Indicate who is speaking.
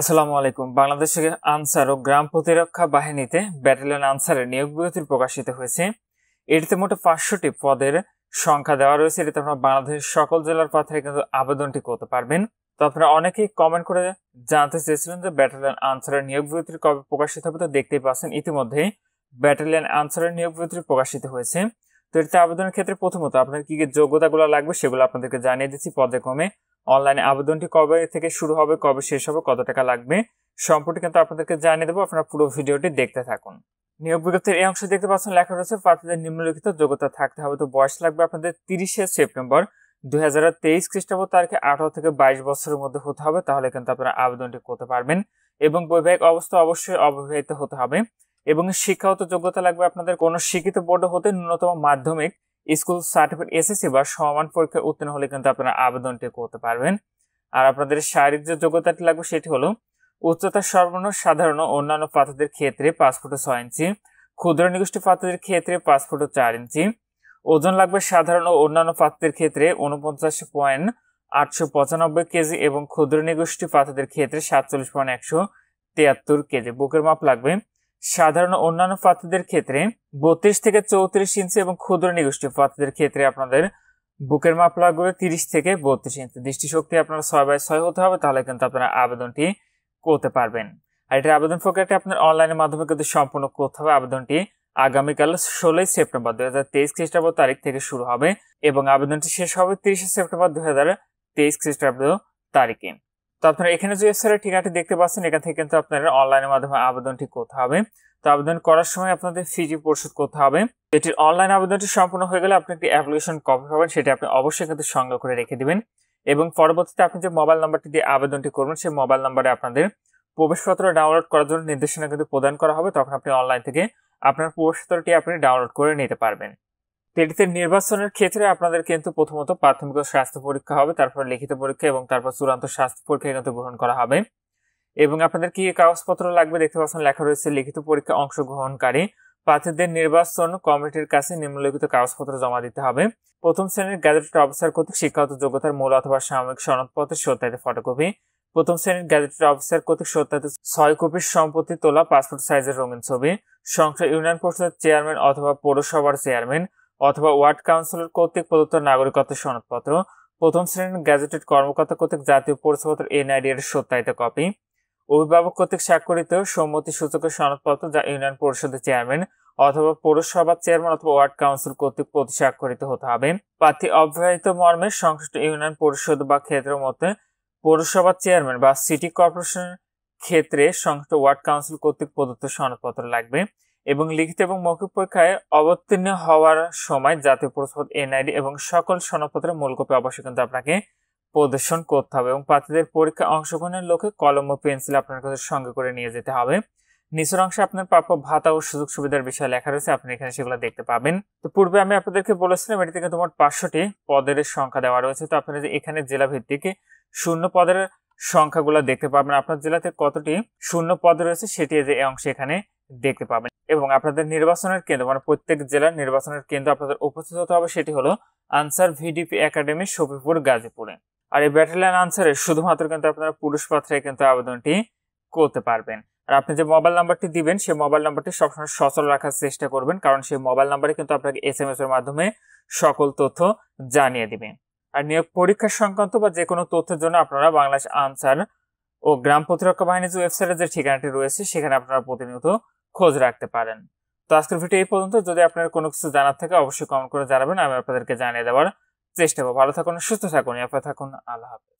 Speaker 1: আসসালামু আলাইকুম বাংলাদেশের আনসার ও গ্রাম প্রতিরক্ষা বাহিনীতে ব্যাটালিয়ন আনসারের নিয়োগ বিরতি প্রকাশিত হয়েছে এটিতে মোট পাঁচশোটি পদের সংখ্যা দেওয়া রয়েছে এটিতে আপনারা বাংলাদেশের সকল জেলার পাত্রে কিন্তু আবেদনটি করতে পারবেন তো আপনারা অনেকেই কমেন্ট করে জানতে চেয়েছিলেন যে ব্যাটালিয়ন আনসারের নিয়োগ বিরতি কবে প্রকাশিত হবে তো দেখতেই পাচ্ছেন ইতিমধ্যে ব্যাটালিয়ন আনসারের নিয়োগ বিরতি প্রকাশিত হয়েছে তো এটিতে আবেদনের ক্ষেত্রে প্রথমত আপনার কি কি যোগ্যতাগুলো লাগবে সেগুলো আপনাদেরকে জানিয়ে দিচ্ছি পদে কমে অনলাইনে আবেদনটি কবে থেকে শুরু হবে কবে শেষ হবে কত টাকা লাগবে সম্পর্কে কিন্তু আপনাদেরকে জানিয়ে দেবো আপনারা পুরো ভিডিওটি দেখতে থাকুন নিয়োগ বিজ্ঞপ্তির এই অংশ দেখতে পাচ্ছেন লেখা রয়েছে প্রার্থীদের নিম্নলিখিত যোগ্যতা থাকতে হবে তো বয়স লাগবে আপনাদের তিরিশে সেপ্টেম্বর দুই হাজার তেইশ খ্রিস্টাব্দ তারিখে আঠারো থেকে বাইশ বছরের মধ্যে হতে হবে তাহলে কিন্তু আপনারা আবেদনটি করতে পারবেন এবং বৈবাহিক অবস্থা অবশ্যই অবিবাহিত হতে হবে এবং শিক্ষাগত যোগ্যতা লাগবে আপনাদের কোনো শিক্ষিত বোর্ড হতে ন্যূনতম মাধ্যমিক স্কুল সার্টিফিকেট এসএসসি বা সমান পরীক্ষায় উত্তীর্ণ হলে কিন্তু আপনারা আবেদনটি করতে পারবেন আর আপনাদের শারীরিক যে যোগ্যতাটি লাগবে সেটি হলো উচ্চতা সর্বনিম্ন সাধারণ অন্যান্য পাত্রদের ক্ষেত্রে পাঁচ ফুট ছয় ইঞ্চি ক্ষুদ্র নিগোষ্ঠী পাত্রদের ক্ষেত্রে পাঁচ ফুট চার ইঞ্চি ওজন লাগবে সাধারণ ও অন্যান্য পাত্রের ক্ষেত্রে উনপঞ্চাশ পয়েন্ট আটশো পঁচানব্বই কেজি এবং ক্ষুদ্র নিগোষ্ঠী পাত্রদের ক্ষেত্রে সাতচল্লিশ পয়েন্ট একশো তিয়াত্তর কেজি বুকের মাপ লাগবে সাধারণ অন্যান্য ফাতাদের ক্ষেত্রে বত্রিশ থেকে চৌত্রিশ ইঞ্চি এবং ক্ষুদ্র নিগোষ্ঠী ফাতাদের ক্ষেত্রে আপনাদের বুকের মাপ লাগবে তিরিশ থেকে বত্রিশ ইঞ্চি দৃষ্টিশক্তি আপনার ছয় বাই ছয় হতে হবে তাহলে কিন্তু আপনারা আবেদনটি করতে পারবেন আর এটার আবেদন প্রক্রিয়াটি আপনার অনলাইনের মাধ্যমে কিন্তু সম্পূর্ণ করতে হবে আবেদনটি আগামীকাল ষোলোই সেপ্টেম্বর দু হাজার তেইশ খ্রিস্টাব্দ তারিখ থেকে শুরু হবে এবং আবেদনটি শেষ হবে তিরিশে সেপ্টেম্বর দু হাজার তেইশ খ্রিস্টাব্দ তারিখে তো আপনারা এখানে যে ওয়েবসাইটের ঠিকানাটি দেখতে পাচ্ছেন এখান থেকে কিন্তু আপনারা অনলাইনের মাধ্যমে আবেদনটি করতে হবে তো আবেদন করার সময় আপনাদের ফিজি পরিশোধ করতে হবে এটির অনলাইন আবেদনটি সম্পূর্ণ হয়ে গেলে আপনি একটি অ্যাপ্লিকেশন কপি পাবেন সেটি আপনি অবশ্যই কিন্তু সংগ্রহ করে রেখে দেবেন এবং পরবর্তীতে আপনি যে মোবাইল নাম্বারটি দিয়ে আবেদনটি করবেন সেই মোবাইল নাম্বারে আপনাদের প্রবেশপত্র ডাউনলোড করার জন্য নির্দেশনা কিন্তু প্রদান করা হবে তখন আপনি অনলাইন থেকে আপনার প্রবেশপত্রটি আপনি ডাউনলোড করে নিতে পারবেন টেডিতে নির্বাচনের ক্ষেত্রে আপনাদের কিন্তু প্রথমত প্রাথমিক স্বাস্থ্য পরীক্ষা হবে তারপর লিখিত পরীক্ষা এবং তারপর চূড়ান্ত স্বাস্থ্য পরীক্ষা কিন্তু গ্রহণ করা হবে এবং আপনাদের কি কাগজপত্র লাগবে দেখতে পাচ্ছেন লেখা রয়েছে লিখিত পরীক্ষা অংশগ্রহণকারী প্রার্থীদের নির্বাচন কমিটির কাছে নিম্নলিখিত কাগজপত্র জমা দিতে হবে প্রথম শ্রেণীর গ্যাজেটেড অফিসার কর্তৃক শিক্ষাগত যোগ্যতার মূল অথবা সাময়িক সনদপত্রের সত্যায়িত ফটোকপি প্রথম শ্রেণীর গ্যাজেটেড অফিসার কর্তৃক সত্যায়িত ছয় কপির সম্পত্তি তোলা পাসপোর্ট সাইজের রঙিন ছবি সংসদ ইউনিয়ন পরিষদের চেয়ারম্যান অথবা পৌরসভার চেয়ারম্যান অথবা ওয়ার্ড কাউন্সিলর কর্তৃক প্রদত্ত নাগরিকত্ব সনদপত্র প্রথম শ্রেণীর গ্যাজেটেড কর্মকর্তা কর্তৃক জাতীয় পরিচয়পত্র এনআইডি এর সত্যায়িত কপি অভিভাবক কর্তৃক স্বাক্ষরিত সম্মতি সূচকের সনদপত্র যা ইউনিয়ন পরিষদের চেয়ারম্যান অথবা পৌরসভার চেয়ারম্যান অথবা ওয়ার্ড কাউন্সিল কর্তৃক প্রতি স্বাক্ষরিত হতে হবে প্রার্থী অব্যাহত মর্মে সংশ্লিষ্ট ইউনিয়ন পরিষদ বা ক্ষেত্র মতে পৌরসভার চেয়ারম্যান বা সিটি কর্পোরেশন ক্ষেত্রে সংশ্লিষ্ট ওয়ার্ড কাউন্সিল কর্তৃক প্রদত্ত সনদপত্র লাগবে এবং লিখিত এবং মৌখিক পরীক্ষায় অবতীর্ণ হওয়ার সময় জাতীয় প্রশ্নপত্র এনআইডি এবং সকল সনদপত্রের মূল কপি অবশ্যই কিন্তু আপনাকে প্রদর্শন করতে হবে এবং প্রার্থীদের পরীক্ষা অংশগ্রহণের লোকে কলম ও পেন্সিল আপনার কাছে সঙ্গে করে নিয়ে যেতে হবে নিচের অংশে আপনার প্রাপ্য ভাতা ও সুযোগ সুবিধার বিষয়ে লেখা রয়েছে আপনি এখানে সেগুলো দেখতে পাবেন তো পূর্বে আমি আপনাদেরকে বলেছিলাম এটি থেকে তোমার পাঁচশোটি পদের সংখ্যা দেওয়া রয়েছে তো আপনারা এখানে জেলা ভিত্তিক শূন্য পদের সংখ্যাগুলো দেখতে পাবেন আপনার জেলাতে কতটি শূন্য পদ রয়েছে সেটি যে অংশে এখানে দেখতে পাবেন এবং আপনাদের নির্বাচনের কেন্দ্র মানে প্রত্যেক জেলার নির্বাচনের কেন্দ্র আপনাদের উপস্থিত হতে হবে সেটি হলো আনসার ভিডিপি একাডেমি সফিপুর গাজীপুরে আর এই ব্যাটালিয়ান আনসারে শুধুমাত্র কিন্তু আপনারা পুরুষ পাত্রে কিন্তু আবেদনটি করতে পারবেন আর আপনি যে মোবাইল নাম্বারটি দিবেন সেই মোবাইল নাম্বারটি সবসময় সচল রাখার চেষ্টা করবেন কারণ সেই মোবাইল নাম্বারে কিন্তু আপনাকে এস এম এস এর মাধ্যমে সকল তথ্য জানিয়ে দিবেন আর নিয়োগ পরীক্ষা সংক্রান্ত বা যে কোনো তথ্যের জন্য আপনারা বাংলাদেশ আনসার ও গ্রাম প্রতিরক্ষা বাহিনীর যে ওয়েবসাইটের যে ঠিকানাটি রয়েছে সেখানে আপনারা প্রতিনিয়ত খোঁজ রাখতে পারেন তো আজকের ভিডিও এই পর্যন্ত যদি আপনার কোনো কিছু জানার থাকে অবশ্যই কমেন্ট করে জানাবেন আমি আপনাদেরকে জানিয়ে দেওয়ার চেষ্টা করবো ভালো থাকুন সুস্থ থাকুন আপনার থাকুন আল্লাহ হাফেজ